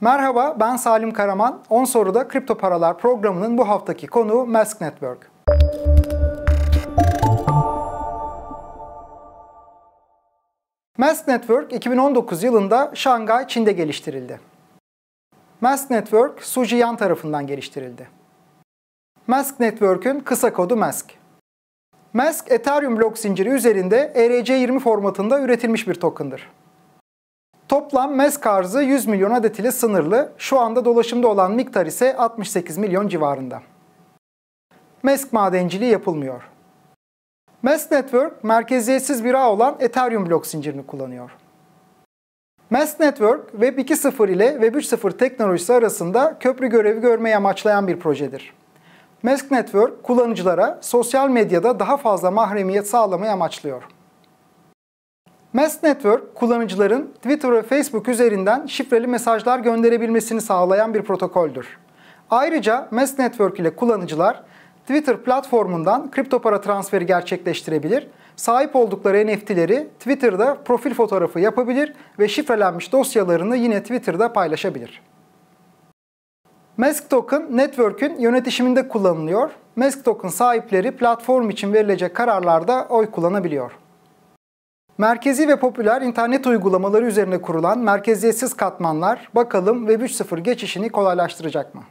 Merhaba ben Salim Karaman. 10 soruda kripto paralar programının bu haftaki konuğu Mask Network. Mask Network 2019 yılında Şangay, Çin'de geliştirildi. Mask Network, Suji Yan tarafından geliştirildi. Mask Network'ün kısa kodu Mask. Mask, Ethereum blok zinciri üzerinde ERC20 formatında üretilmiş bir token'dır. Toplam MESK arzı 100 milyon adet ile sınırlı, şu anda dolaşımda olan miktar ise 68 milyon civarında. MESK madenciliği yapılmıyor. MESK Network, merkeziyetsiz bir ağ olan Ethereum blok zincirini kullanıyor. MESK Network, Web 2.0 ile Web 3.0 teknolojisi arasında köprü görevi görmeyi amaçlayan bir projedir. MESK Network, kullanıcılara sosyal medyada daha fazla mahremiyet sağlamayı amaçlıyor. Mass Network, kullanıcıların Twitter ve Facebook üzerinden şifreli mesajlar gönderebilmesini sağlayan bir protokoldür. Ayrıca Mass Network ile kullanıcılar Twitter platformundan kripto para transferi gerçekleştirebilir, sahip oldukları NFT'leri Twitter'da profil fotoğrafı yapabilir ve şifrelenmiş dosyalarını yine Twitter'da paylaşabilir. Mask Token, network'ün yönetişiminde kullanılıyor. Mask Token sahipleri platform için verilecek kararlarda oy kullanabiliyor. Merkezi ve popüler internet uygulamaları üzerine kurulan merkeziyetsiz katmanlar bakalım Web 3.0 geçişini kolaylaştıracak mı?